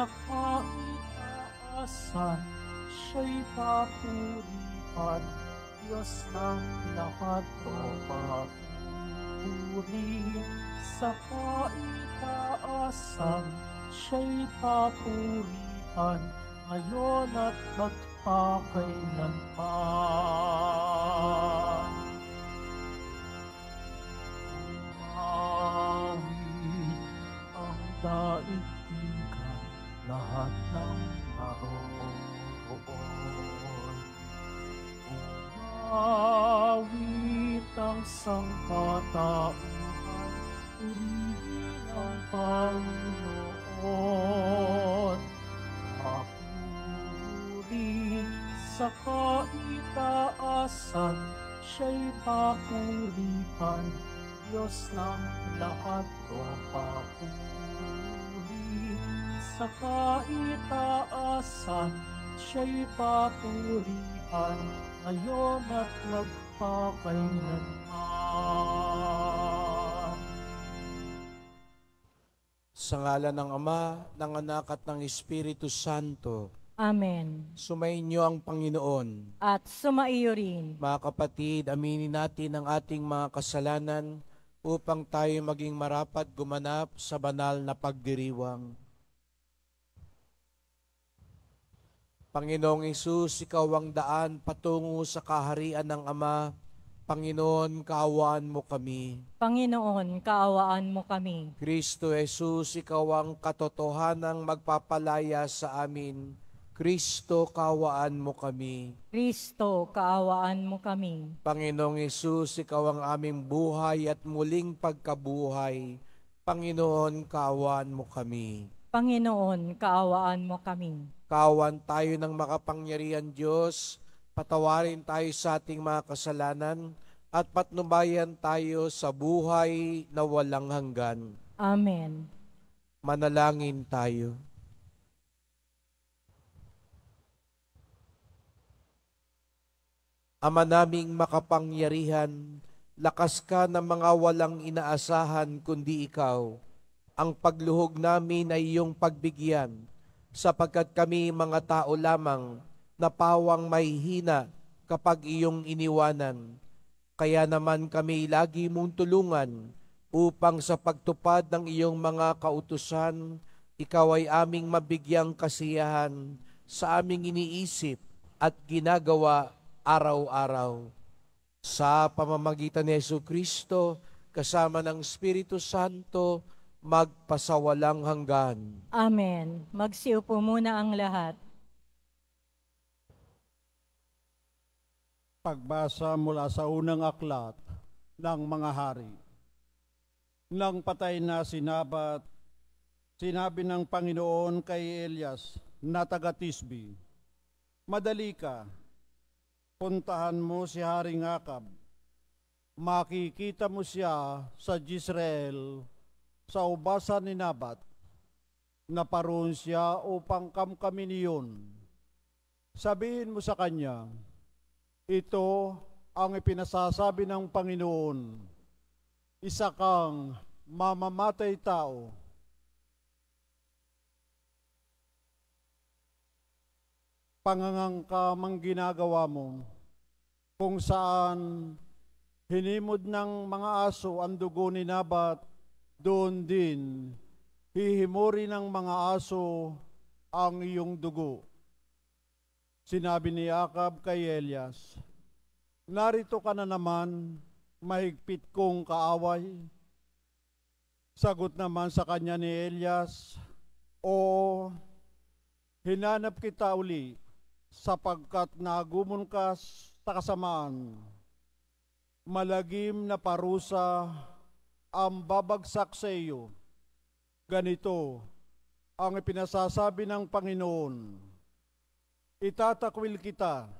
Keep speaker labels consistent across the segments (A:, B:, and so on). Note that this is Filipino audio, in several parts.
A: sa kaitaasan, siya'y papurihan, Diyos ng lahat o papuri. Sa kaitaasan, siya'y papurihan, ngayon at magpakailan pa. Awit ang daig lahat ng naroon. Umawit ang sangkatauhan, uriin ang Panginoon. Papuri sa kaitaasan, siya'y papuripan, Diyos ng lahat o papuri sa itaasan, siya'y papurihan, ngayon at magpakailanman.
B: Sa ngala ng Ama, ng Anak at ng Espiritu Santo,
C: Amen.
B: Sumainyo ang Panginoon. At sumaiyo rin. Mga kapatid, aminin natin ang ating mga kasalanan upang tayo maging marapat gumanap sa banal na pagdiriwang. Panginoong Isus, ikaw ang daan patungo sa kaharian ng Ama. Panginoon, kaawaan mo kami.
D: Panginoon, kaawaan mo kami.
B: Kristo Jesus, ikaw ang katotohanang magpapalaya sa amin. Kristo, kaawaan mo kami.
D: Kristo, kaawaan mo kami.
B: Panginoong Isus, ikaw ang aming buhay at muling pagkabuhay. Panginoon, kaawaan mo kami.
D: Panginoon, kaawaan mo kami.
B: Kawan tayo ng makapangyarihan Diyos, patawarin tayo sa ating mga kasalanan, at patnubayan tayo sa buhay na walang hanggan.
C: Amen.
B: Manalangin tayo. Ama naming makapangyarihan, lakas ka ng mga walang inaasahan kundi ikaw. Ang pagluhog namin ay iyong pagbigyan sapagkat kami mga tao lamang na pawang may hina kapag iyong iniwanan. Kaya naman kami lagi mong tulungan upang sa pagtupad ng iyong mga kautusan, ikaw ay aming mabigyang kasiyahan sa aming iniisip at ginagawa araw-araw. Sa pamamagitan ni Yesu Kristo, kasama ng Espiritu Santo, magpasawalang hanggan.
D: Amen. Magsiupo muna ang lahat.
E: Pagbasa mula sa unang aklat ng mga hari. Nang patay na sinabat, sinabi ng Panginoon kay Elias na taga Tisbi, Madali ka, puntahan mo si Haring Akab. Makikita mo siya sa Jisrael sa ubasan ni Nabat na paroon siya upang kamkamin iyon. Sabihin mo sa kanya, ito ang ipinasasabi ng Panginoon, isa kang mamamatay tao. Pangangang ginagawa mo, kung saan hinimod ng mga aso ang dugo ni Nabat doon din, hihimori ng mga aso ang iyong dugo. Sinabi ni Akab kay Elias, Narito ka na naman, mahigpit kong kaaway. Sagot naman sa kanya ni Elias, O, hinanap kita uli sapagkat nagumon ka sa kasamaan. Malagim na parusa ang babagsak sa iyo. Ganito ang ipinasasabi ng Panginoon, Itatakwil kita,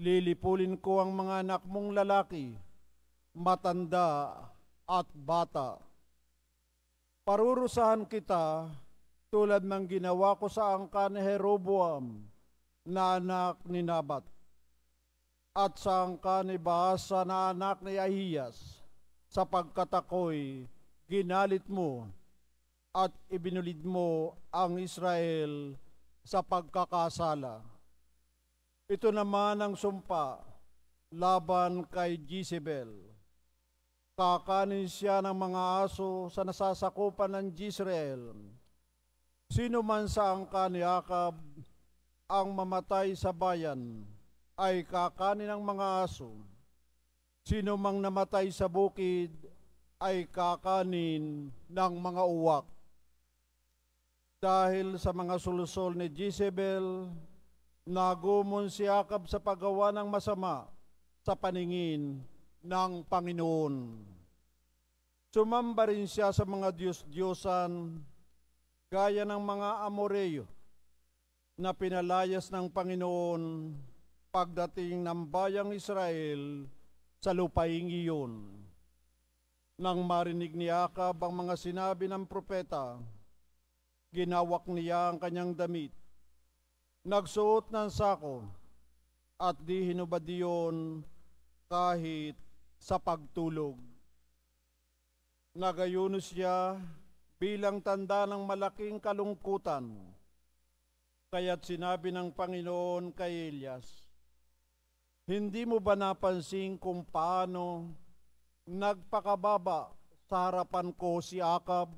E: lilipulin ko ang mga anak mong lalaki, matanda at bata. Parurusahan kita tulad ng ginawa ko sa angka ni Jeroboam na anak ni Nabat at sa angka ni Baasa na anak ni Ahiyas sapagkat ako'y ginalit mo at ibinulid mo ang Israel sa pagkakasala. Ito naman ang sumpa laban kay Jezebel. Kakanin siya ng mga aso sa nasasakupan ng Jezreel. Sino man sa angka ni Akab ang mamatay sa bayan ay kakanin ng mga aso Sino mang namatay sa bukid ay kakanin ng mga uwak. Dahil sa mga sulusol ni Jezebel, nagumon si Akab sa paggawa ng masama sa paningin ng Panginoon. Sumamba rin siya sa mga Diyos-Diyosan gaya ng mga Amoreo na pinalayas ng Panginoon pagdating ng bayang Israel sa lupaing iyon. Nang marinig ni Akab ang mga sinabi ng propeta, ginawak niya ang kanyang damit, nagsuot ng sako, at di hinubad iyon kahit sa pagtulog. Nagayunos siya bilang tanda ng malaking kalungkutan, kaya't sinabi ng Panginoon kay Elias, hindi mo ba napansin kung paano nagpakababa sa harapan ko si Akab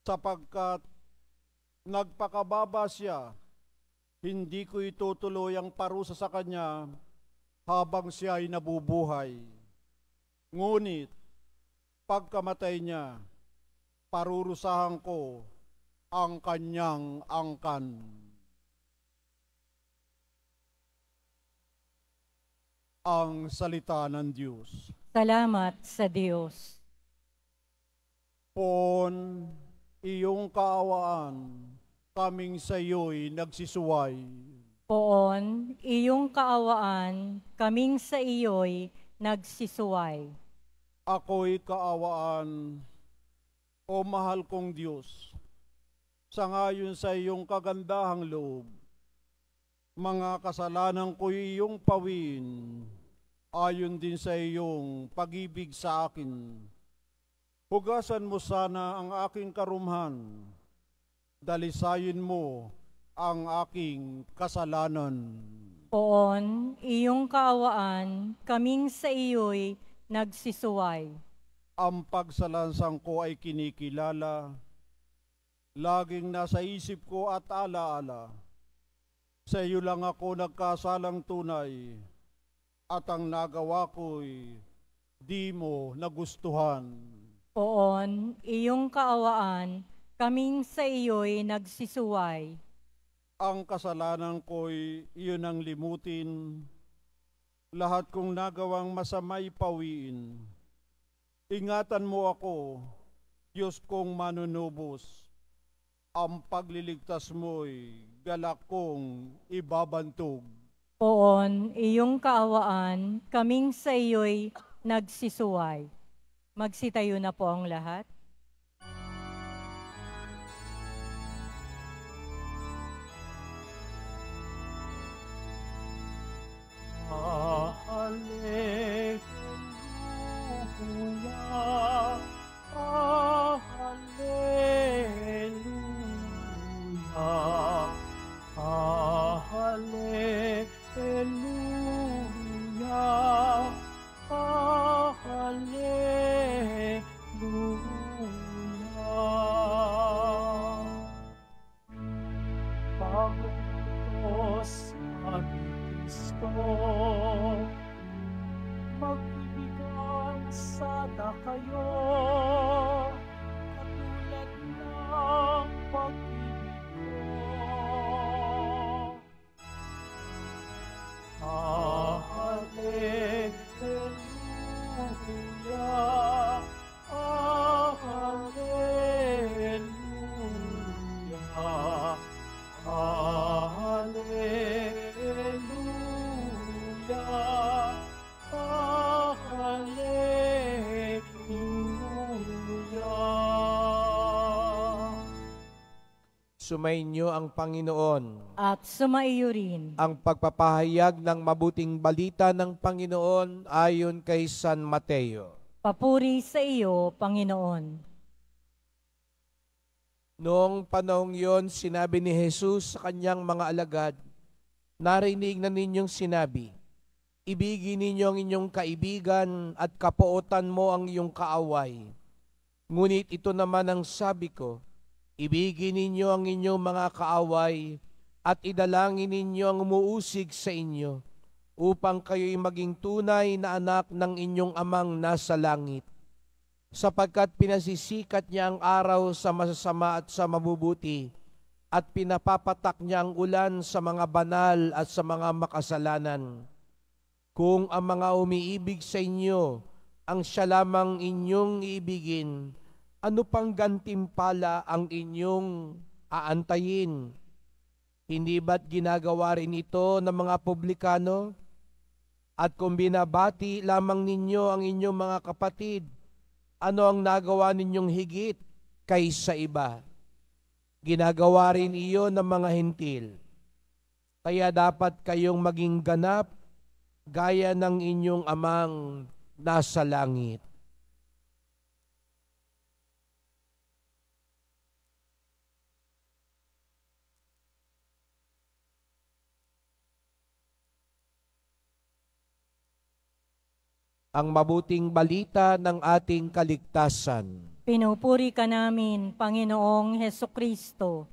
E: sapagkat nagpakababa siya, hindi ko itutuloy ang parusa sa kanya habang siya ay nabubuhay. Ngunit, pagkamatay niya, parurusahan ko ang kanyang angkan. ang salita ng Diyos.
D: Salamat sa Diyos.
E: Pon, iyong kaawaan, kaming sa iyo'y nagsisuway. Poon,
D: iyong kaawaan, kaming sa iyo'y nagsisuway.
E: Ako'y kaawaan, o mahal kong Diyos, sa ngayon sa iyong kagandahang loob, mga kasalanan ko'y iyong pawin, ayon din sa iyong pagibig sa akin. Hugasan mo sana ang aking karumhan, dalisayin mo ang aking kasalanan.
D: Oon, iyong kaawaan, kaming sa iyo'y nagsisuway.
E: Ang pagsalansang ko ay kinikilala, laging nasa isip ko at alaala. Sa iyo lang ako nagkasalang tunay, at ang nagawa ko'y di mo nagustuhan.
D: Oon, iyong kaawaan, kaming sa iyo'y nagsisuway.
E: Ang kasalanan ko'y iyon ang limutin, lahat kong nagawang masamay pawiin. Ingatan mo ako, Diyos kong manunubos. Ang pagliligtas mo'y galak kong ibabantog.
D: Poon, iyong kaawaan, kaming sa iyo'y nagsisuway. Magsitayo na po ang lahat.
B: Sumainyo ang Panginoon. At sumaiyo rin. Ang pagpapahayag ng mabuting balita ng Panginoon ayon kay San Mateo.
D: Papuri sa iyo, Panginoon.
B: Noong panahong yon, sinabi ni Jesus sa kanyang mga alagad, Narinig na ninyong sinabi, Ibigin ninyo ang inyong kaibigan at kapuotan mo ang iyong kaaway. Ngunit ito naman ang sabi ko, Ibigin ninyo ang inyong mga kaaway at idalangin ninyo ang umuusig sa inyo upang kayo'y maging tunay na anak ng inyong amang nasa langit. Sapagkat pinasisikat niya ang araw sa masasama at sa mabubuti at pinapapatak niya ang ulan sa mga banal at sa mga makasalanan. Kung ang mga umiibig sa inyo, ang siya lamang inyong iibigin, ano pang gantimpala ang inyong aantayin? Hindi ba't ginagawa rin ito ng mga publikano? At kung binabati lamang ninyo ang inyong mga kapatid, ano ang nagawa ninyong higit kaysa iba? Ginagawa rin iyon ng mga hintil. Kaya dapat kayong maging ganap gaya ng inyong amang nasa langit. ang mabuting balita ng ating kaligtasan.
D: Pinupuri ka namin, Panginoong Heso Kristo.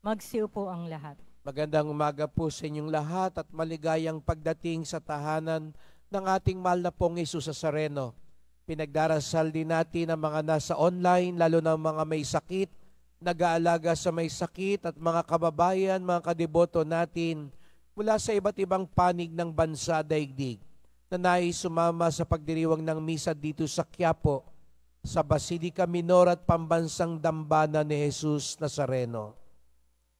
D: Magsiupo ang lahat.
B: Magandang umaga po sa inyong lahat at maligayang pagdating sa tahanan ng ating mahal na pong Isus sa Sareno. Pinagdarasal din natin ang mga nasa online, lalo na mga may sakit, nag-aalaga sa may sakit at mga kababayan, mga kadiboto natin mula sa iba't ibang panig ng bansa daigdig na nais sumama sa pagdiriwang ng misa dito sa Quiapo sa Basilica Minor at Pambansang Dambana ni Jesus Nazareno.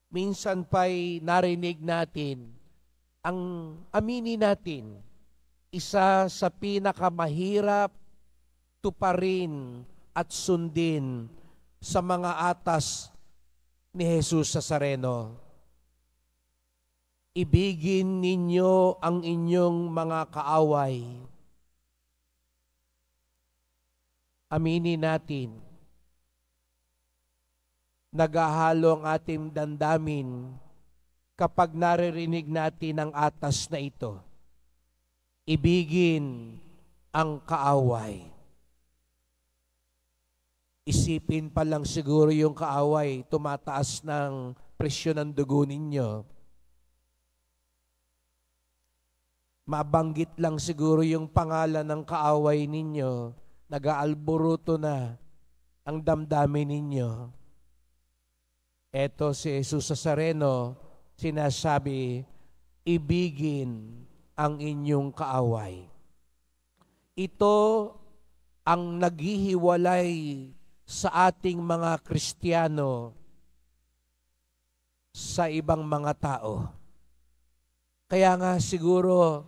B: Minsan pa'y narinig natin ang aminin natin isa sa pinakamahirap tuparin at sundin sa mga atas ni Jesus Nazareno ibigin ninyo ang inyong mga kaaway. Aminin natin, naghahalo ang ating dandamin kapag naririnig natin ang atas na ito. Ibigin ang kaaway. Isipin pa lang siguro yung kaaway, tumataas ng presyon ng dugo ninyo Mabanggit lang siguro yung pangalan ng kaaway ninyo. Nag-aalburuto na ang damdamin ninyo. Eto si Jesus Sareno, sinasabi, ibigin ang inyong kaaway. Ito ang naghihiwalay sa ating mga Kristiyano sa ibang mga tao. Kaya nga siguro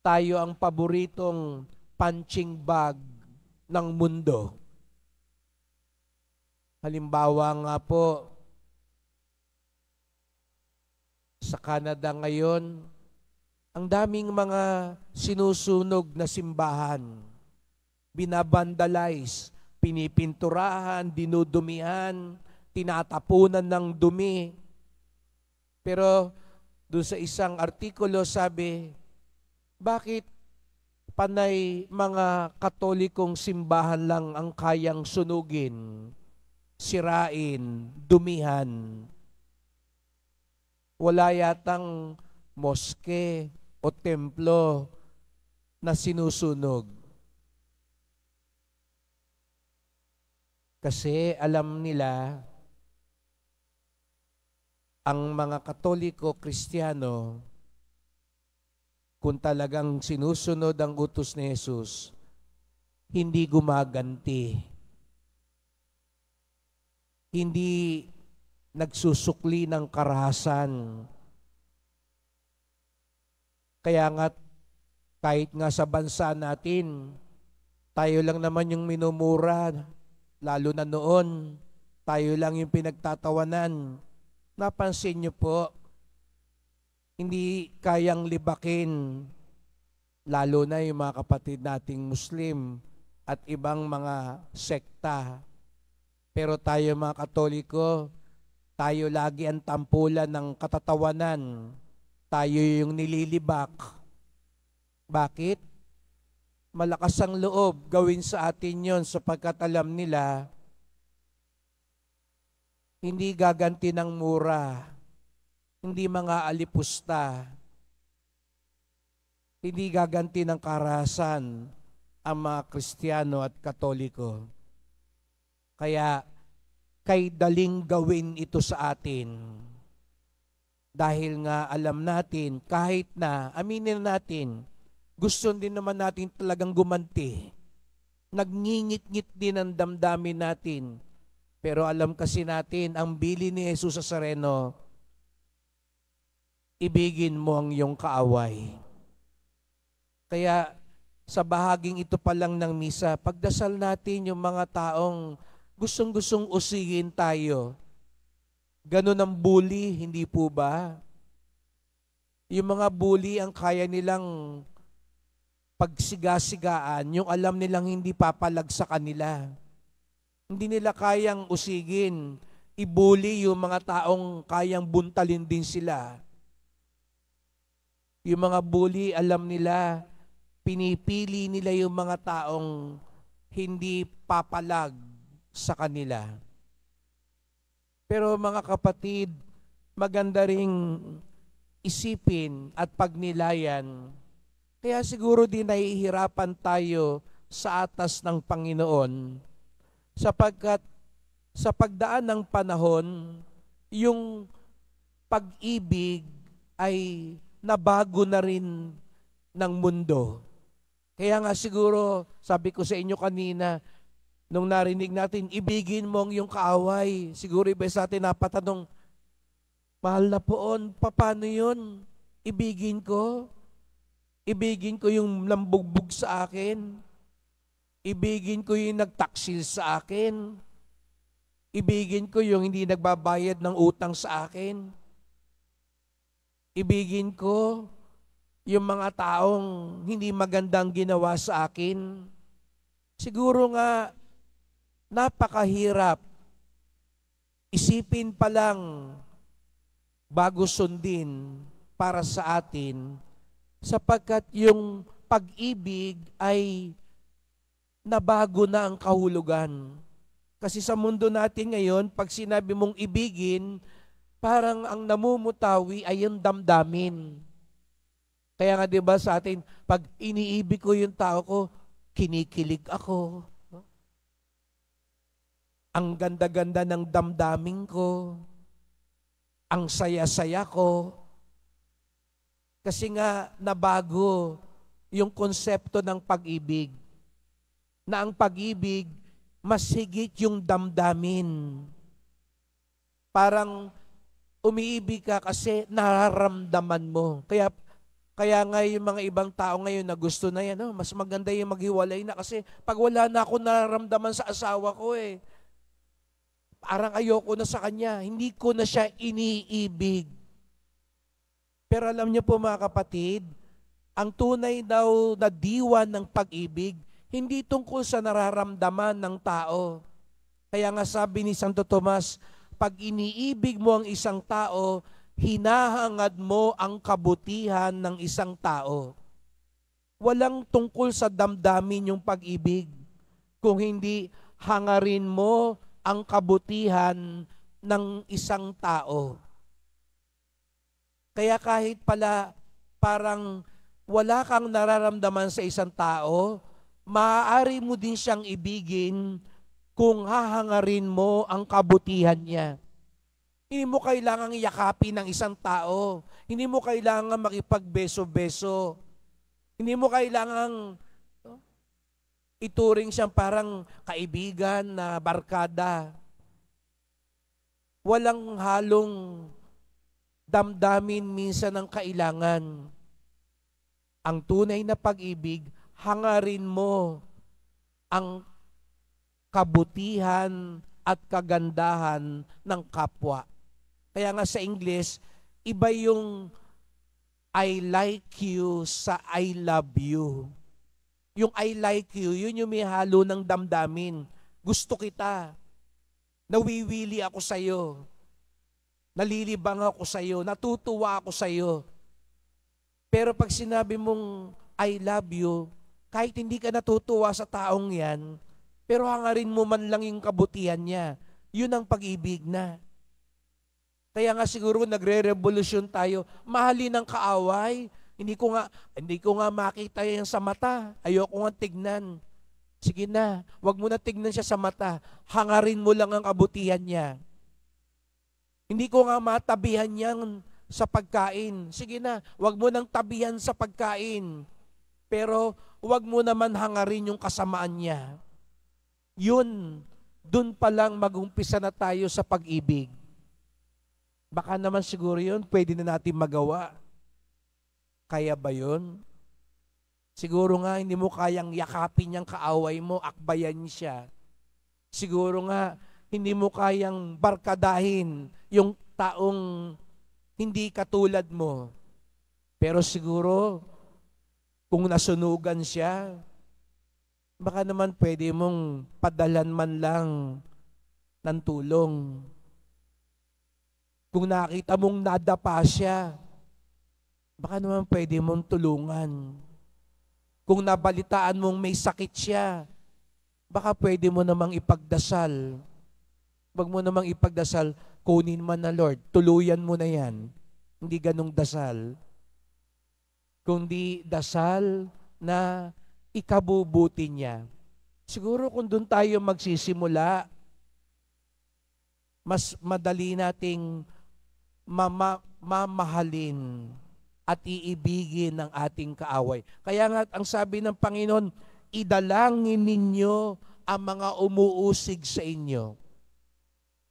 B: tayo ang paboritong punching bag ng mundo. Halimbawa nga po, sa Canada ngayon, ang daming mga sinusunog na simbahan, binabandalize, pinipinturahan, dinudumihan, tinatapunan ng dumi. Pero doon sa isang artikulo sabi, bakit panay mga katolikong simbahan lang ang kayang sunugin, sirain, dumihan? Wala yatang moske o templo na sinusunog. Kasi alam nila ang mga katoliko kristyano kung talagang sinusunod ang utos ni Jesus, hindi gumaganti. Hindi nagsusukli ng karahasan. Kaya nga, kahit nga sa bansa natin, tayo lang naman yung minumura, lalo na noon, tayo lang yung pinagtatawanan. Napansin niyo po, hindi kayang libakin, lalo na yung mga kapatid nating Muslim at ibang mga sekta. Pero tayo mga Katoliko, tayo lagi ang tampulan ng katatawanan. Tayo yung nililibak. Bakit? Malakas ang loob gawin sa atin yon sapagkat alam nila, hindi gaganti ng mura hindi mga alipusta, hindi gaganti ng karahasan ang mga Kristiyano at Katoliko. Kaya, kay daling gawin ito sa atin. Dahil nga alam natin, kahit na, aminin natin, gusto din naman natin talagang gumanti. Nagngingit-ngit din ang damdamin natin. Pero alam kasi natin, ang bili ni Jesus sa Sareno, ibigin mo ang iyong kaaway. Kaya sa bahaging ito pa lang ng misa, pagdasal natin yung mga taong gustong-gustong usigin tayo. Ganun ang bully, hindi po ba? Yung mga bully, ang kaya nilang pagsigasigaan, yung alam nilang hindi papalag sa kanila. Hindi nila kayang usigin, ibuli yung mga taong kayang buntalin din sila yung mga bully, alam nila, pinipili nila yung mga taong hindi papalag sa kanila. Pero mga kapatid, maganda ring isipin at pagnilayan. Kaya siguro din nahihirapan tayo sa atas ng Panginoon sapagkat sa pagdaan ng panahon, yung pag-ibig ay na bago na rin ng mundo. Kaya nga siguro, sabi ko sa inyo kanina, nung narinig natin, ibigin mo ang iyong kaaway. Siguro iba sa atin napatanong, mahal na poon, paano yun? Ibigin ko? Ibigin ko yung lambugbog sa akin? Ibigin ko yung nagtaksil sa akin? Ibigin ko yung hindi nagbabayad ng utang sa akin? Ibigin ko yung mga taong hindi magandang ginawa sa akin. Siguro nga, napakahirap. Isipin pa lang bago sundin para sa atin sapagkat yung pag-ibig ay nabago na ang kahulugan. Kasi sa mundo natin ngayon, pag sinabi mong ibigin, parang ang namumutawi ay yung damdamin. Kaya nga 'di ba sa atin, pag iniibig ko yung tao ko, kinikilig ako. Ang ganda-ganda ng damdamin ko. Ang saya-saya ko. Kasi nga nabago yung konsepto ng pag-ibig. Na ang pag-ibig, higit yung damdamin. Parang Umiibig ka kasi nararamdaman mo. Kaya kaya nga yung mga ibang tao ngayon na gusto na yan, oh, mas maganda yung maghiwalay na kasi pag wala na ako nararamdaman sa asawa ko eh, parang ayoko na sa kanya, hindi ko na siya iniibig. Pero alam niyo po mga kapatid, ang tunay daw na diwa ng pag-ibig, hindi tungkol sa nararamdaman ng tao. Kaya nga sabi ni Santo Tomas, pag iniibig mo ang isang tao, hinahangad mo ang kabutihan ng isang tao. Walang tungkol sa damdamin yung pag-ibig, kung hindi hangarin mo ang kabutihan ng isang tao. Kaya kahit pala parang wala kang nararamdaman sa isang tao, maaari mo din siyang ibigin kung hahangarin mo ang kabutihan niya. Hindi mo kailangang yakapin ng isang tao. Hindi mo kailangan makipagbeso-beso. Hindi mo kailangang ituring siyang parang kaibigan na barkada. Walang halong damdamin minsan ng kailangan. Ang tunay na pag-ibig, hangarin mo ang kabutihan at kagandahan ng kapwa. Kaya nga sa English, iba yung I like you sa I love you. Yung I like you, yun yung may halo ng damdamin. Gusto kita. Nawiwili ako sa'yo. Nalilibang ako sa'yo. Natutuwa ako sa'yo. Pero pag sinabi mong I love you, kahit hindi ka natutuwa sa taong yan, pero hangarin mo man lang yung kabutihan niya. Yun ang pag-ibig na. Kaya nga siguro nagre-revolusyon tayo. Mahalin ang kaaway. Hindi ko nga hindi ko nga makita yan sa mata. Ayoko nga tignan. Sige na, wag mo na tignan siya sa mata. Hangarin mo lang ang kabutihan niya. Hindi ko nga matabihan yan sa pagkain. Sige na, wag mo nang tabihan sa pagkain. Pero wag mo naman hangarin yung kasamaan niya. Yun, dun pa lang magumpisa na tayo sa pag-ibig. Baka naman siguro yun, pwede na natin magawa. Kaya ba yun? Siguro nga hindi mo kayang yakapin yung kaaway mo, akbayan siya. Siguro nga hindi mo kayang barkadahin yung taong hindi katulad mo. Pero siguro, kung nasunugan siya, baka naman pwede mong padalan man lang ng tulong. Kung nakita mong nadapa siya, baka naman pwede mong tulungan. Kung nabalitaan mong may sakit siya, baka pwede mo namang ipagdasal. Huwag mo namang ipagdasal, kunin man na Lord, tuluyan mo na yan. Hindi ganong dasal. Kundi dasal na ikabubuti niya. Siguro kung doon tayo magsisimula, mas madali nating mama, mamahalin at iibigin ng ating kaaway. Kaya nga ang sabi ng Panginoon, idalangin ninyo ang mga umuusig sa inyo.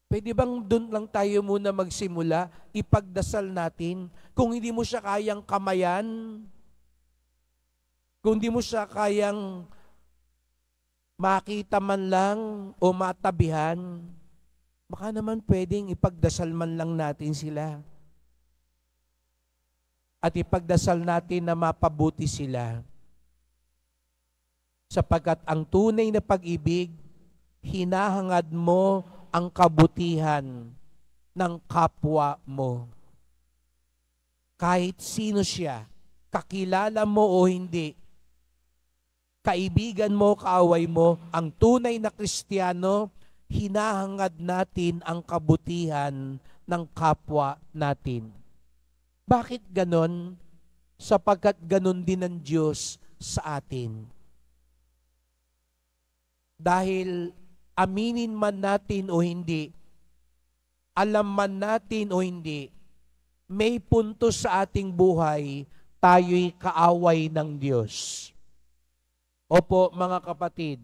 B: Pwede bang doon lang tayo muna magsimula? Ipagdasal natin. Kung hindi mo siya kayang kamayan, kundi mo siya kayang makita man lang o matabihan, baka naman pwedeng ipagdasal man lang natin sila. At ipagdasal natin na mapabuti sila. Sapagkat ang tunay na pag-ibig, hinahangad mo ang kabutihan ng kapwa mo. Kahit sino siya, kakilala mo o hindi, kaibigan mo, kaaway mo, ang tunay na Kristiyano, hinahangad natin ang kabutihan ng kapwa natin. Bakit ganon? Sapagkat ganon din ng Diyos sa atin. Dahil aminin man natin o hindi, alam man natin o hindi, may punto sa ating buhay, tayo'y kaaway ng Diyos. Opo, mga kapatid,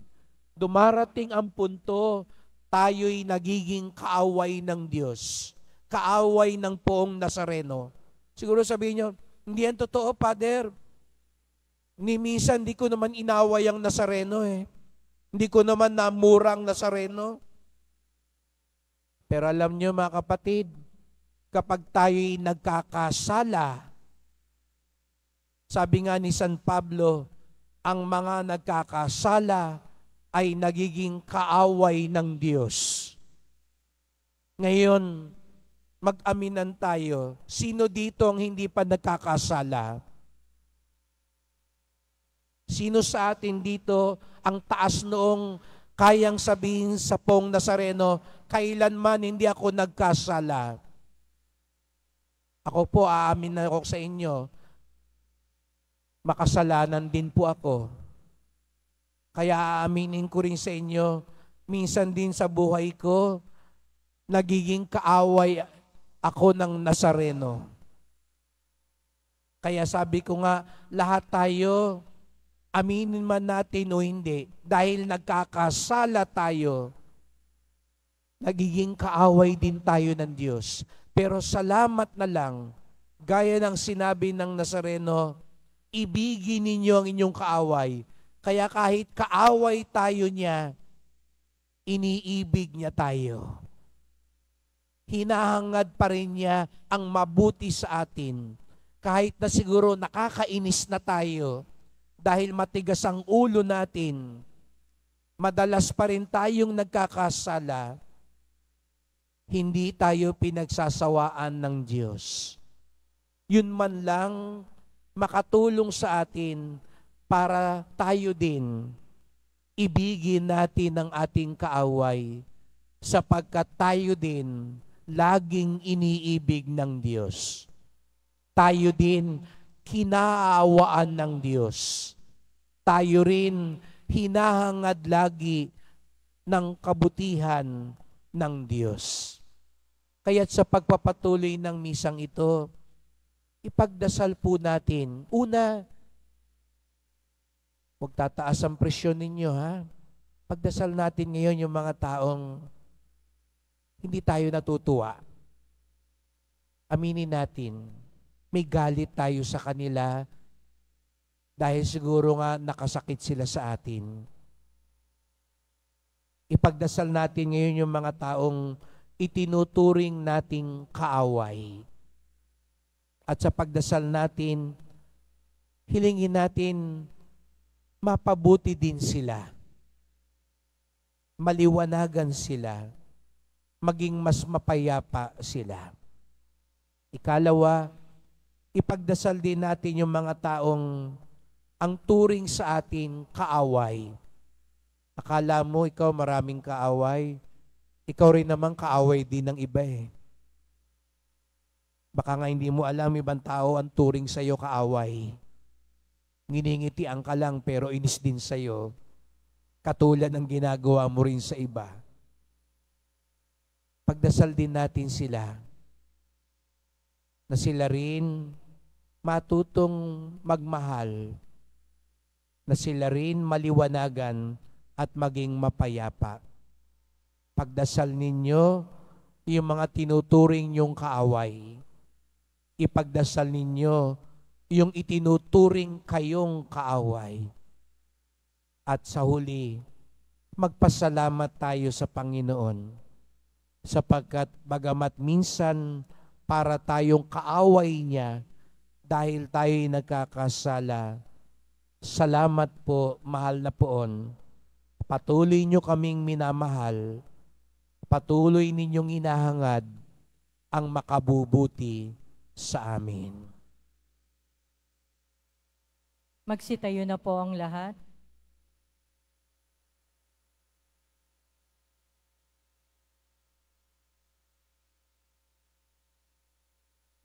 B: dumarating ang punto tayo'y nagiging kaaway ng Diyos. Kaaway ng poong Nazareno. Siguro sabihin niyo, hindi yan totoo, Father. Ni minsan, hindi ko naman inaway ang Nazareno eh. Hindi ko naman namura ang Nazareno. Pero alam niyo mga kapatid, kapag tayo'y nagkakasala, sabi nga ni San Pablo, ang mga nagkakasala ay nagiging kaaway ng Diyos. Ngayon, mag-aminan tayo, sino dito ang hindi pa nagkakasala? Sino sa atin dito ang taas noong kayang sabihin sa pong Nazareno, kailanman hindi ako nagkasala? Ako po, aamin na ako sa inyo, makasalanan din po ako. Kaya aaminin ko rin sa inyo, minsan din sa buhay ko, nagiging kaaway ako ng Nazareno. Kaya sabi ko nga, lahat tayo, aminin man natin o hindi, dahil nagkakasala tayo, nagiging kaaway din tayo ng Diyos. Pero salamat na lang, gaya ng sinabi ng Nazareno, ibigin ninyo ang inyong kaaway. Kaya kahit kaaway tayo niya, iniibig niya tayo. Hinahangad pa rin niya ang mabuti sa atin. Kahit na siguro nakakainis na tayo dahil matigas ang ulo natin, madalas pa rin tayong nagkakasala, hindi tayo pinagsasawaan ng Diyos. Yun man lang makatulong sa atin para tayo din ibigin natin ang ating kaaway sapagkat tayo din laging iniibig ng Diyos. Tayo din kinaawaan ng Diyos. Tayo rin hinahangad lagi ng kabutihan ng Diyos. Kaya't sa pagpapatuloy ng misang ito, ipagdasal po natin. Una, huwag tataas ang presyon ninyo ha. Pagdasal natin ngayon yung mga taong hindi tayo natutuwa. Aminin natin, may galit tayo sa kanila dahil siguro nga nakasakit sila sa atin. Ipagdasal natin ngayon yung mga taong itinuturing nating kaaway at sa pagdasal natin, hilingin natin mapabuti din sila. Maliwanagan sila. Maging mas mapayapa sila. Ikalawa, ipagdasal din natin yung mga taong ang turing sa atin kaaway. Akala mo ikaw maraming kaaway, ikaw rin naman kaaway din ng iba eh. Baka nga hindi mo alam, ibang tao ang turing sa iyo kaaway. Nginingitian ka lang pero inis din sa iyo. Katulad ng ginagawa mo rin sa iba. Pagdasal din natin sila na sila rin matutong magmahal, na sila rin maliwanagan at maging mapayapa. Pagdasal ninyo yung mga tinuturing yung kaaway ipagdasal ninyo yung itinuturing kayong kaaway. At sa huli, magpasalamat tayo sa Panginoon sapagkat bagamat minsan para tayong kaaway niya dahil tayo'y nagkakasala. Salamat po, mahal na poon. Patuloy niyo kaming minamahal. Patuloy ninyong inahangad ang makabubuti sa amin.
D: Magsitayo na po ang lahat.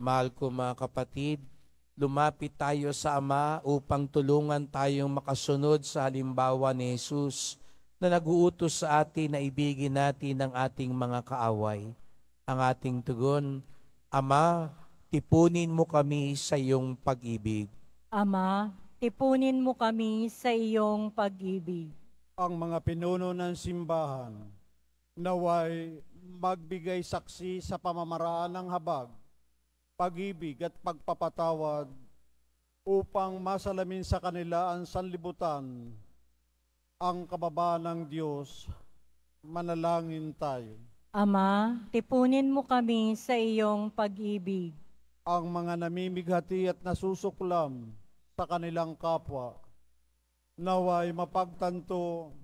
B: Mahal ko mga kapatid, lumapit tayo sa Ama upang tulungan tayong makasunod sa halimbawa ni Jesus na naguutos sa atin na ibigin natin ang ating mga kaaway. Ang ating tugon, Ama, tipunin mo kami sa iyong pag-ibig.
D: Ama, tipunin mo kami sa iyong
E: pag-ibig. Ang mga pinuno ng simbahan, naway magbigay saksi sa pamamaraan ng habag, pag-ibig at pagpapatawad upang masalamin sa kanila ang sanlibutan, ang kababaan ng Diyos, manalangin tayo.
D: Ama, tipunin mo kami
E: sa iyong pag-ibig ang mga namimighati at nasusuklam sa kanilang kapwa. Naway mapagtanto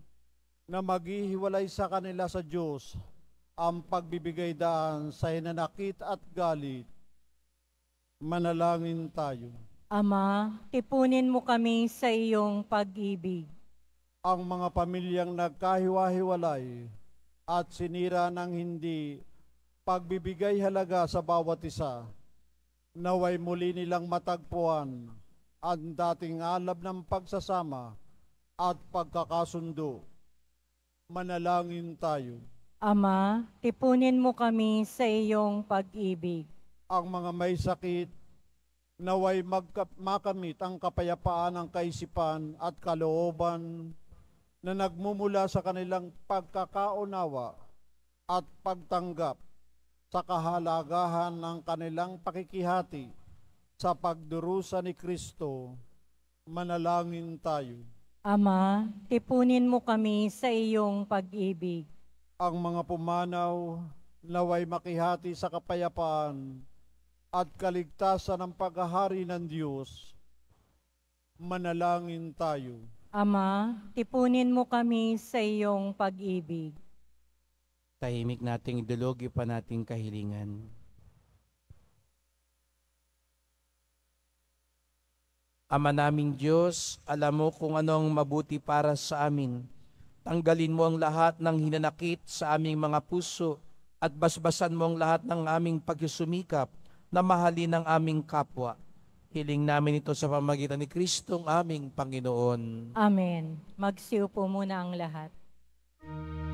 E: na maghihiwalay sa kanila sa Diyos ang pagbibigay daan sa hinanakit at galit. Manalangin tayo.
D: Ama,
E: tipunin mo kami sa iyong pag-ibig. Ang mga pamilyang nagkahiwa-hiwalay at sinira ng hindi pagbibigay halaga sa bawat isa naway muli nilang matagpuan ang dating alab ng pagsasama at pagkakasundo. Manalangin tayo.
D: Ama, tipunin mo kami sa iyong
E: pag-ibig. Ang mga may sakit, naway makamit ang kapayapaan ng kaisipan at kalooban na nagmumula sa kanilang pagkakaunawa at pagtanggap sa kahalagahan ng kanilang pakikihati sa pagdurusa ni Kristo, manalangin tayo.
D: Ama, ipunin mo kami sa
E: iyong pag-ibig. Ang mga pumanaw naway makihati sa kapayapaan at kaligtasan ng paghahari ng Diyos, manalangin tayo.
D: Ama, tipunin mo kami sa iyong pag-ibig
B: tahimik nating dulog pa nating kahilingan. Ama naming Diyos, alam mo kung anong mabuti para sa amin. Tanggalin mo ang lahat ng hinanakit sa aming mga puso at basbasan mo ang lahat ng aming pagsumikap na mahalin ang aming kapwa. Hiling namin ito sa pamagitan ni Kristong aming Panginoon.
D: Amen. Magsiupo muna ang lahat. Amen.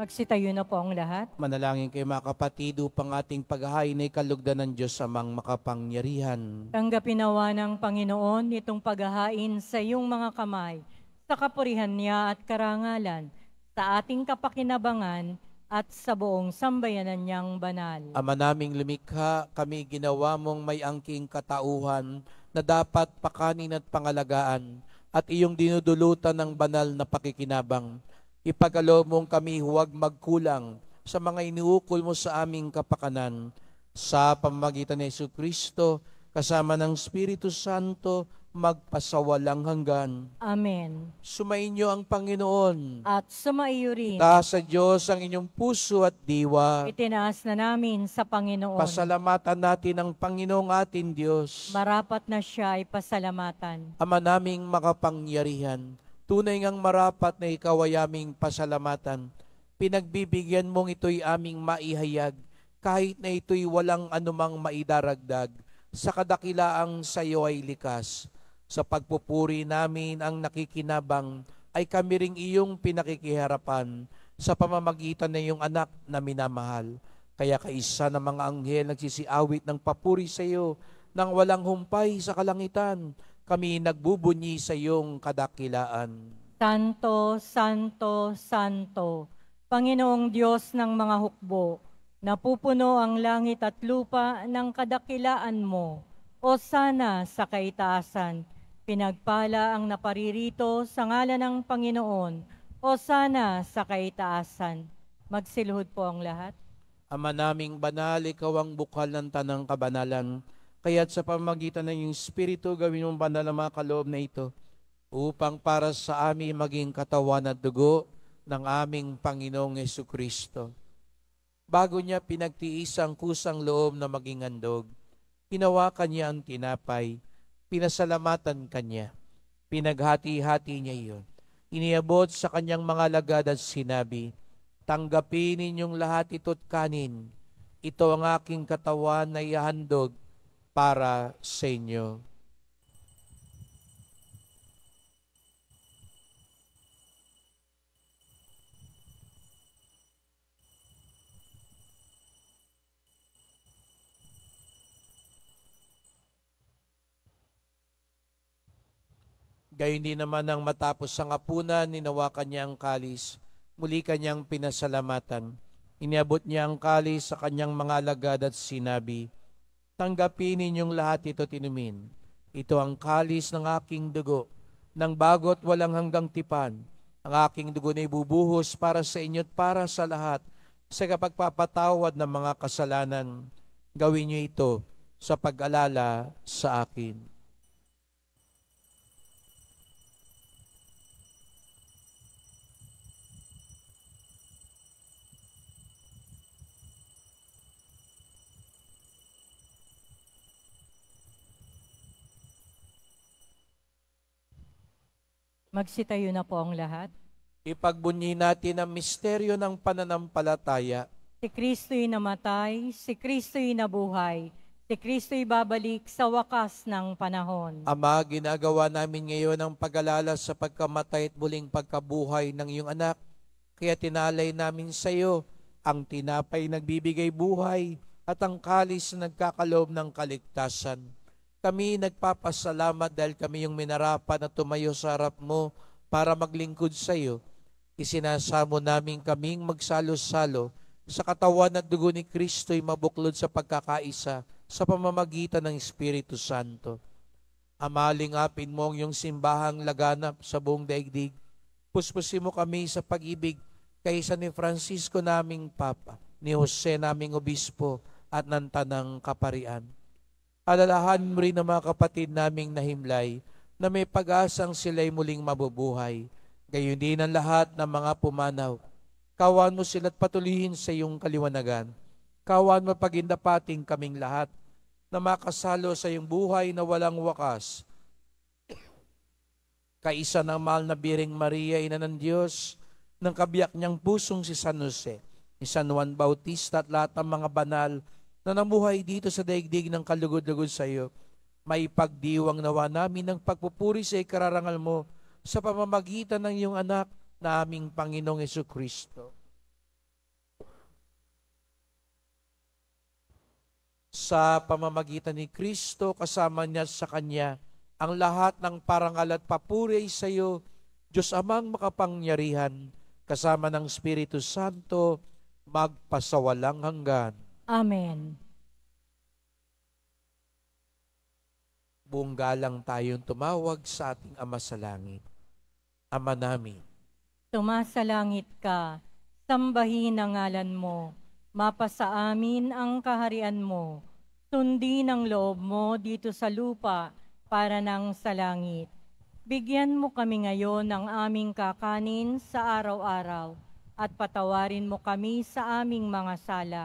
D: Magsitayo na po ang lahat.
B: Manalangin kay mga kapatido pang ating paghahain ay kalugdan ng Diyos amang makapangyarihan.
D: Tanggapin nawa ng Panginoon itong paghahain sa iyong mga kamay, sa kapurihan niya at karangalan, sa ating kapakinabangan, at sa buong sambayanan niyang banal.
B: Ama naming lumikha, kami ginawa mong may angking katauhan na dapat pakanin at pangalagaan at iyong dinudulutan ng banal na pakikinabang Ipagalo mong kami huwag magkulang sa mga iniukol mo sa aming kapakanan sa pamagitan ni Yesu Kristo kasama ng Espiritu Santo magpasawalang hanggan.
D: Amen.
B: Sumainyo ang Panginoon.
D: At sumaiyo rin. Itaas
B: sa Diyos ang inyong puso at diwa.
D: Itinaas na namin sa Panginoon.
B: Pasalamatan natin ang Panginoong ating Diyos.
D: Marapat na siya ay pasalamatan.
B: Ama naming makapangyarihan Tunay ngang marapat na ikaw ay aming pasalamatan. Pinagbibigyan mong ito'y aming maihayag, kahit na ito'y walang anumang maidaragdag. Sa kadakilaang sa iyo ay likas. Sa pagpupuri namin ang nakikinabang, ay kami ring iyong pinakikiharapan sa pamamagitan ng iyong anak na minamahal. Kaya kaisa ng mga anghel nagsisiawit ng papuri sa iyo nang walang humpay sa kalangitan kami nagbubunyi sa iyong kadakilaan.
D: Santo, Santo, Santo, Panginoong Diyos ng mga hukbo, napupuno ang langit at lupa ng kadakilaan mo. O sana sa kaitaasan, pinagpala ang naparirito sa ngala ng Panginoon. O sana sa kaitaasan. Magsilhod po ang lahat.
B: Ama naming banal, ikaw ang bukal ng tanang kabanalan Kaya't sa pamagitan ng iyong Espiritu, gawin mong banal ang mga kaloob na ito upang para sa amin maging katawan at dugo ng aming Panginoong Yesu Kristo. Bago niya pinagtiis ang kusang loob na maging andog, hinawakan niya ang tinapay, pinasalamatan kanya, pinaghati-hati niya iyon. Iniabot sa kanyang mga lagad at sinabi, Tanggapin ninyong lahat ito't kanin. Ito ang aking katawan na ihandog para sa inyo. Gayun hindi naman ang matapos ang apunan, ninawakan niya ang kalis, muli kanyang pinasalamatan. Iniabot niya ang kalis sa kanyang mga alagad at sinabi, Tanggapin ninyong lahat ito tinumin. Ito ang kalis ng aking dugo, ng bagot walang hanggang tipan. Ang aking dugo na ibubuhos para sa inyo at para sa lahat sa kapagpapatawad ng mga kasalanan. Gawin niyo ito sa pag-alala sa akin.
D: Magsitayo na po ang lahat.
B: Ipagbunyi natin ang misteryo ng pananampalataya.
D: Si Kristo'y namatay, si Kristo'y nabuhay, si Kristo'y babalik sa wakas ng panahon.
B: Ama, ginagawa namin ngayon ang pag-alala sa pagkamatay at buling pagkabuhay ng iyong anak, kaya tinalay namin sa iyo ang tinapay nagbibigay buhay at ang kalis na nagkakalob ng kaligtasan. Kami nagpapasalamat dahil kami yung minarapan na tumayo sa harap mo para maglingkod sa iyo. Isinasamo namin kaming magsalo-salo sa katawan at dugo ni Kristo'y mabuklod sa pagkakaisa sa pamamagitan ng Espiritu Santo. Amalingapin mo ang iyong simbahang laganap sa buong daigdig. Puspusin mo kami sa pag-ibig kaysa ni Francisco naming Papa, ni Jose naming Obispo, at ng tanang kaparian alalahan mo rin ang mga kapatid naming nahimlay na may pag-asang sila'y muling mabubuhay. Gayon din ang lahat ng mga pumanaw. Kawan mo sila't patulihin sa iyong kaliwanagan. Kawan mo pagindapating kaming lahat na makasalo sa iyong buhay na walang wakas. Kaisa ng mahal na Biring Maria, Ina ng Diyos, ng kabiyak niyang pusong si San Jose, ni San Juan Bautista at lahat ng mga banal na namuhay dito sa daigdig ng kalugod-lugod sa iyo. May pagdiwang nawa namin ng pagpupuri sa ikararangal mo sa pamamagitan ng iyong anak na aming Panginoong Yesu Kristo. Sa pamamagitan ni Kristo, kasama niya sa Kanya, ang lahat ng parangal at papuri ay sa iyo, Diyos amang makapangyarihan, kasama ng Espiritu Santo, magpasawalang hanggan.
C: Amen.
B: Buong galang tayong tumawag sa ating Ama sa Langit. Ama namin.
D: Tumasa langit ka, sambahin ang ngalan mo, mapasa amin ang kaharian mo, sundin ang loob mo dito sa lupa para nang sa langit. Bigyan mo kami ngayon ng aming kakanin sa araw-araw at patawarin mo kami sa aming mga sala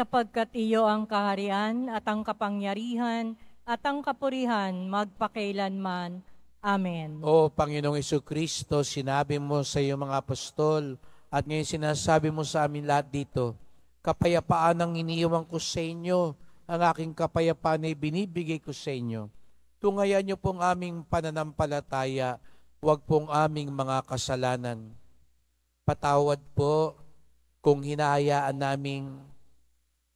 D: sapagkat iyo ang kaharian at ang kapangyarihan at ang kapurihan magpakailanman. Amen.
B: O Panginoong Iso Kristo, sinabi mo sa iyong mga apostol at ngayon sinasabi mo sa amin lahat dito, kapayapaan ang iniiwan ko sa inyo, ang aking kapayapaan ay binibigay ko sa inyo. Tungayan niyo pong aming pananampalataya, huwag pong aming mga kasalanan. Patawad po kung hinahayaan naming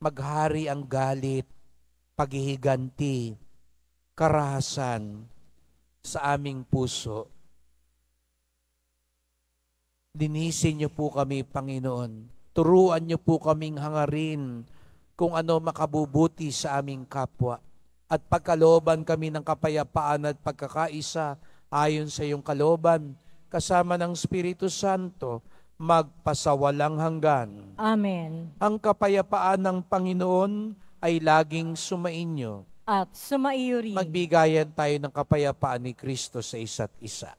B: maghari ang galit, paghihiganti, karahasan sa aming puso. Linisin niyo po kami, Panginoon. Turuan niyo po kaming hangarin kung ano makabubuti sa aming kapwa. At pagkaloban kami ng kapayapaan at pagkakaisa ayon sa iyong kaloban, kasama ng Espiritu Santo, magpasawalang hanggan.
C: Amen.
B: Ang kapayapaan ng Panginoon ay laging sumainyo. At sumaiyo rin. Magbigayan tayo ng kapayapaan ni Kristo sa isa't isa.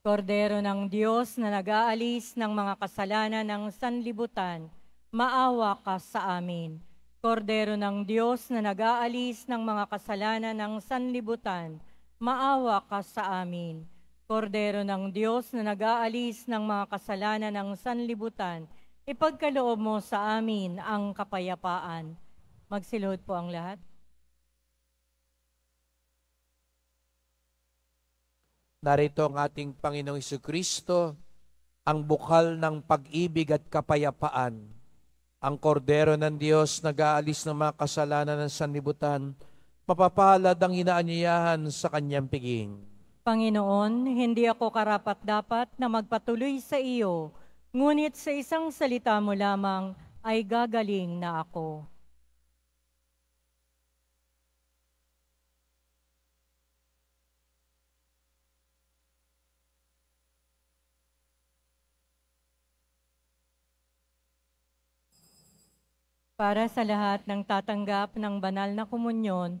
D: Kordero ng Diyos na nag-aalis ng mga kasalanan ng sanlibutan, maawa ka sa amin. Kordero ng Diyos na nag-aalis ng mga kasalanan ng sanlibutan, maawa ka sa amin. Kordero ng Diyos na nag-aalis ng mga kasalanan ng sanlibutan, ipagkaloob mo sa amin ang kapayapaan. Magsilod po ang lahat.
B: Narito ang ating Panginoong Kristo, ang bukal ng pag-ibig at kapayapaan. Ang kordero ng Diyos nag-aalis ng mga kasalanan ng sanlibutan, mapapalad ang inaanyayahan sa kanyang piging.
D: Panginoon, hindi ako karapat-dapat na magpatuloy sa iyo, ngunit sa isang salita mo lamang ay gagaling na ako. Para sa lahat ng tatanggap ng banal na komunyon,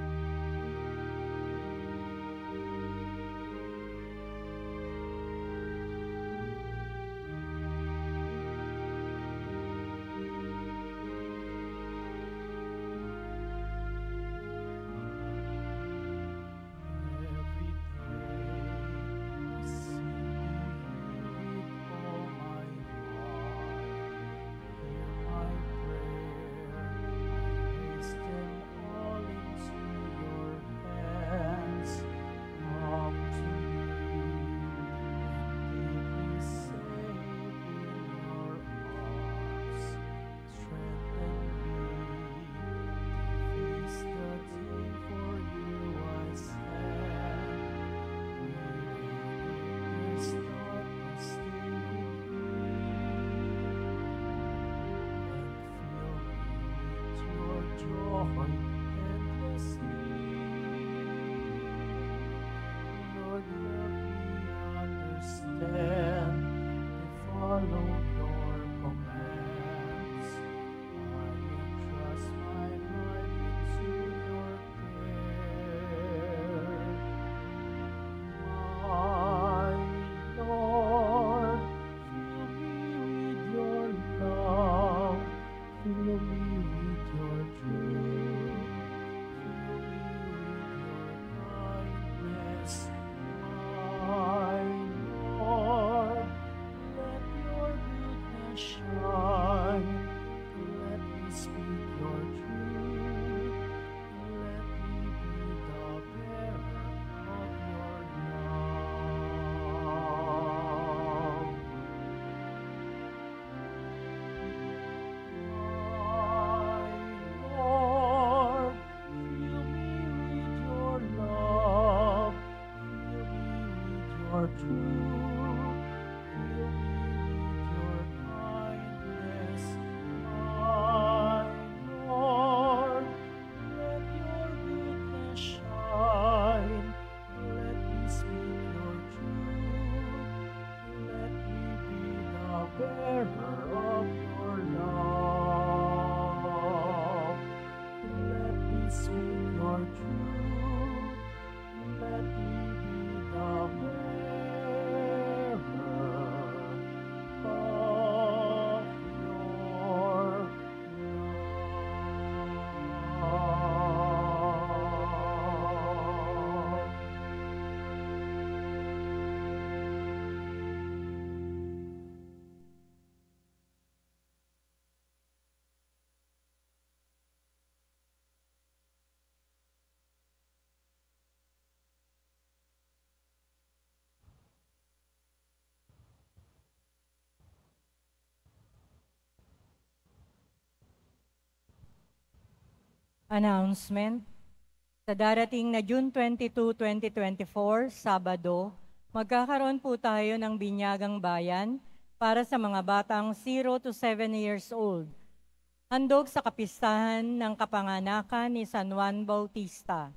D: you. Announcement. Sa darating na June 22, 2024, Sabado, magkakaroon po tayo ng binyagang bayan para sa mga batang 0 to 7 years old. Handog sa kapistahan ng kapanganakan ni San Juan Bautista.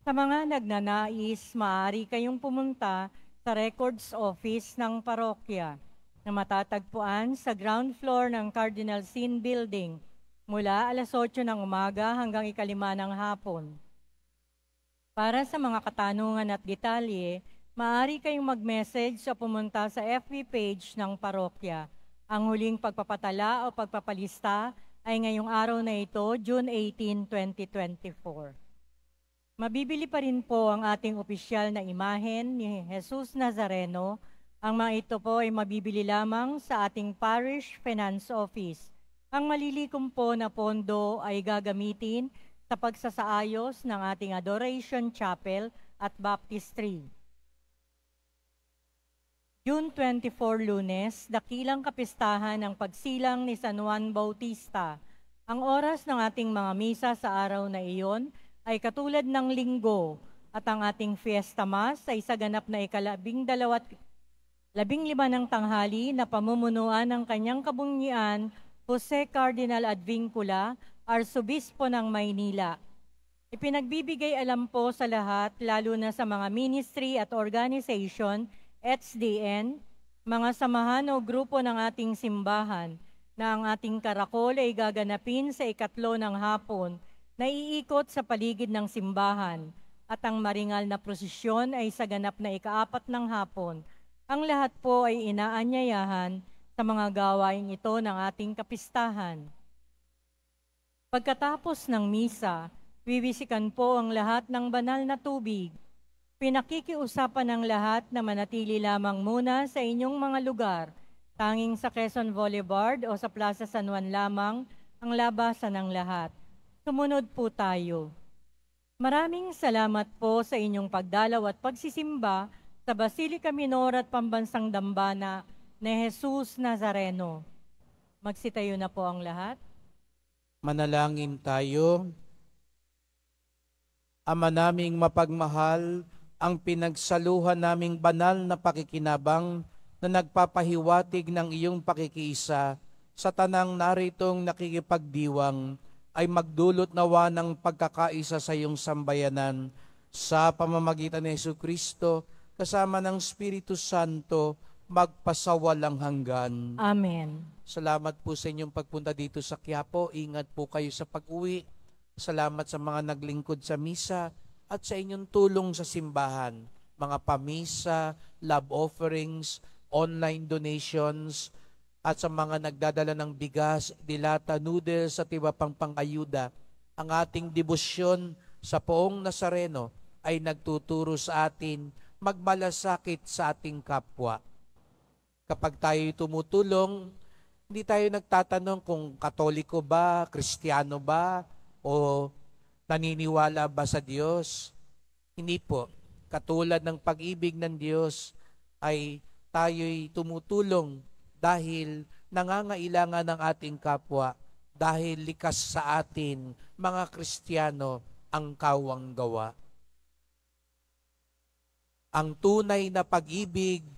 D: Sa mga nagnanais, maaari kayong pumunta sa records office ng parokya na matatagpuan sa ground floor ng Cardinal Sin Building – mula alas 8 ng umaga hanggang ikalima ng hapon. Para sa mga katanungan at detalye, maaari kayong mag-message o pumunta sa FB page ng parokya. Ang huling pagpapatala o pagpapalista ay ngayong araw na ito, June 18, 2024. Mabibili pa rin po ang ating opisyal na imahen ni Jesus Nazareno. Ang mga ito po ay mabibili lamang sa ating Parish Finance Office, ang malilikom po na pondo ay gagamitin sa pagsasaayos ng ating Adoration Chapel at Baptistry. June 24 Lunes, dakilang kapistahan ng pagsilang ni San Juan Bautista. Ang oras ng ating mga misa sa araw na iyon ay katulad ng linggo at ang ating fiesta Mass ay sa ganap na ikalabing dalawat labing lima ng tanghali na pamumunuan ng kanyang kabungian Jose Cardinal Advincula, Arsobispo ng Maynila. Ipinagbibigay alam po sa lahat, lalo na sa mga ministry at organization, SDN, mga samahan o grupo ng ating simbahan, na ang ating karakol ay gaganapin sa ikatlo ng hapon, na iikot sa paligid ng simbahan, at ang maringal na prosesyon ay sa ganap na ikaapat ng hapon. Ang lahat po ay inaanyayahan sa mga gawain ito ng ating kapistahan. Pagkatapos ng misa, wiwisikan po ang lahat ng banal na tubig. Pinakikiusapan ang lahat na manatili lamang muna sa inyong mga lugar, tanging sa Quezon Boulevard o sa Plaza San Juan lamang ang labasan ng lahat. Sumunod po tayo. Maraming salamat po sa inyong pagdalaw at pagsisimba sa Basilica Minor at Pambansang Dambana, ni Jesus Nazareno. Magsitayo na po ang lahat.
B: Manalangin tayo. Ama naming mapagmahal, ang pinagsaluhan naming banal na pakikinabang na nagpapahiwatig ng iyong pakikiisa sa tanang naritong nakikipagdiwang ay magdulot nawa ng pagkakaisa sa iyong sambayanan sa pamamagitan ni Yesu Kristo kasama ng Espiritu Santo magpasawalang hanggan.
C: Amen.
B: Salamat po sa inyong pagpunta dito sa Quiapo. Ingat po kayo sa pag-uwi. Salamat sa mga naglingkod sa misa at sa inyong tulong sa simbahan. Mga pamisa, love offerings, online donations, at sa mga nagdadala ng bigas, dilata, noodles at iba pang pangayuda. Ang ating debosyon sa poong Nazareno ay nagtuturo sa atin magmalasakit sa ating kapwa kapag tayo tumutulong, hindi tayo nagtatanong kung katoliko ba, kristiyano ba, o naniniwala ba sa Diyos. Hindi po. Katulad ng pag-ibig ng Diyos ay tayo'y tumutulong dahil nangangailangan ng ating kapwa, dahil likas sa atin, mga Kristiyano, ang kawang gawa. Ang tunay na pag-ibig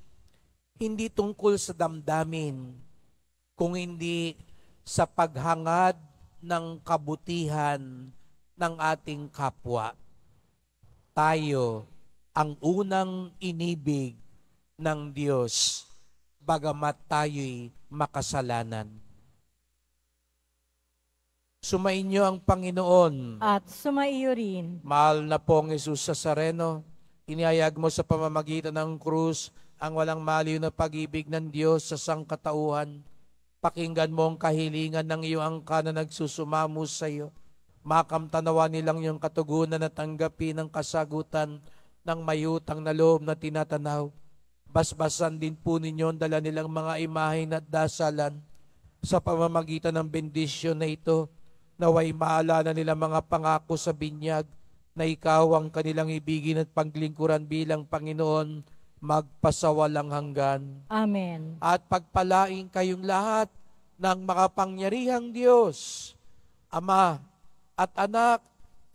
B: hindi tungkol sa damdamin, kung hindi sa paghangad ng kabutihan ng ating kapwa. Tayo ang unang inibig ng Diyos, bagamat tayo'y makasalanan. Sumainyo ang Panginoon.
D: At sumaiyo rin.
B: Mahal na pong Jesus Sareno, inihayag mo sa pamamagitan ng krus ang walang maliw na pag-ibig ng Diyos sa sangkatauhan. Pakinggan mo ang kahilingan ng iyong angka na nagsusumamo sa iyo. Makamtanawa nilang yung katugunan at tanggapin ang kasagutan ng mayutang na loob na tinatanaw. Basbasan din po ninyo ang dala nilang mga imahin at dasalan sa pamamagitan ng bendisyon na ito naway maalala nila mga pangako sa binyag na ikaw ang kanilang ibigin at panglingkuran bilang Panginoon magpasawalang hanggan.
C: Amen.
B: At pagpalain kayong lahat ng makapangyarihang Diyos, Ama at Anak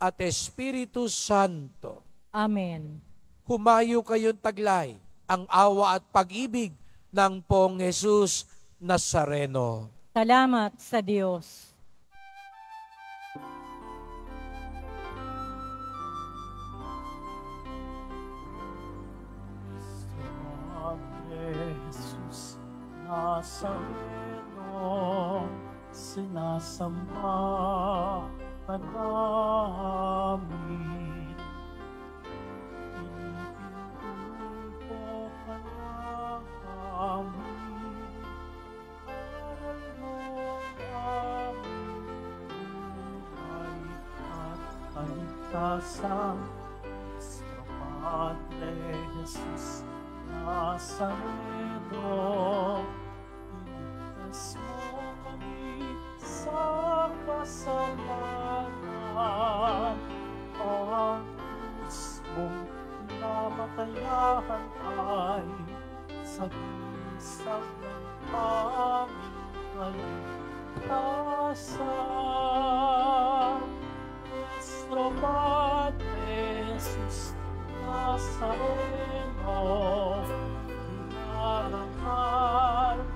B: at Espiritu Santo. Amen. Humayo kayong taglay ang awa at pag-ibig ng Pong Jesus Nazareno.
D: Salamat sa Diyos.
A: santo sinasamba ka namin. Pinipintupo ka namin. Aral mo namin buhay at kaligtasan. Sa Padre Jesus, nasa Edo mo kami sa kasalanan Ang Diyos mong namatayahan ay sa isang ng aming kaligtasan Nuestro Padre Jesus Nazareno Dinarahan